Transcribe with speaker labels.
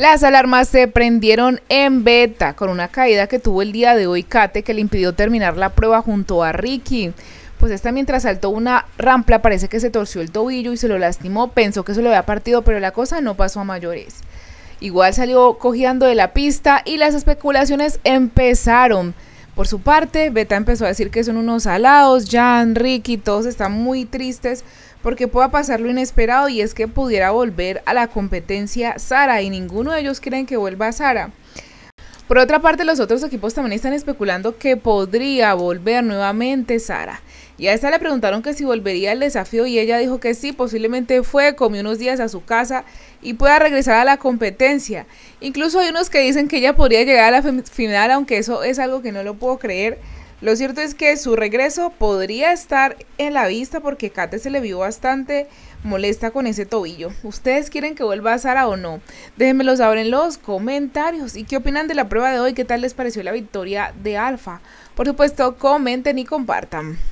Speaker 1: Las alarmas se prendieron en beta con una caída que tuvo el día de hoy Kate que le impidió terminar la prueba junto a Ricky. Pues esta mientras saltó una rampla parece que se torció el tobillo y se lo lastimó, pensó que se lo había partido, pero la cosa no pasó a mayores. Igual salió cojeando de la pista y las especulaciones empezaron. Por su parte, Beta empezó a decir que son unos alados, Jan, Ricky, todos están muy tristes porque pueda pasar lo inesperado y es que pudiera volver a la competencia Sara y ninguno de ellos creen que vuelva Sara. Por otra parte, los otros equipos también están especulando que podría volver nuevamente Sara. Y a esta le preguntaron que si volvería al desafío y ella dijo que sí, posiblemente fue, comió unos días a su casa y pueda regresar a la competencia. Incluso hay unos que dicen que ella podría llegar a la final, aunque eso es algo que no lo puedo creer lo cierto es que su regreso podría estar en la vista porque Kate se le vio bastante molesta con ese tobillo. ¿Ustedes quieren que vuelva a Sara o no? Déjenmelo saber en los comentarios. ¿Y qué opinan de la prueba de hoy? ¿Qué tal les pareció la victoria de Alfa? Por supuesto, comenten y compartan.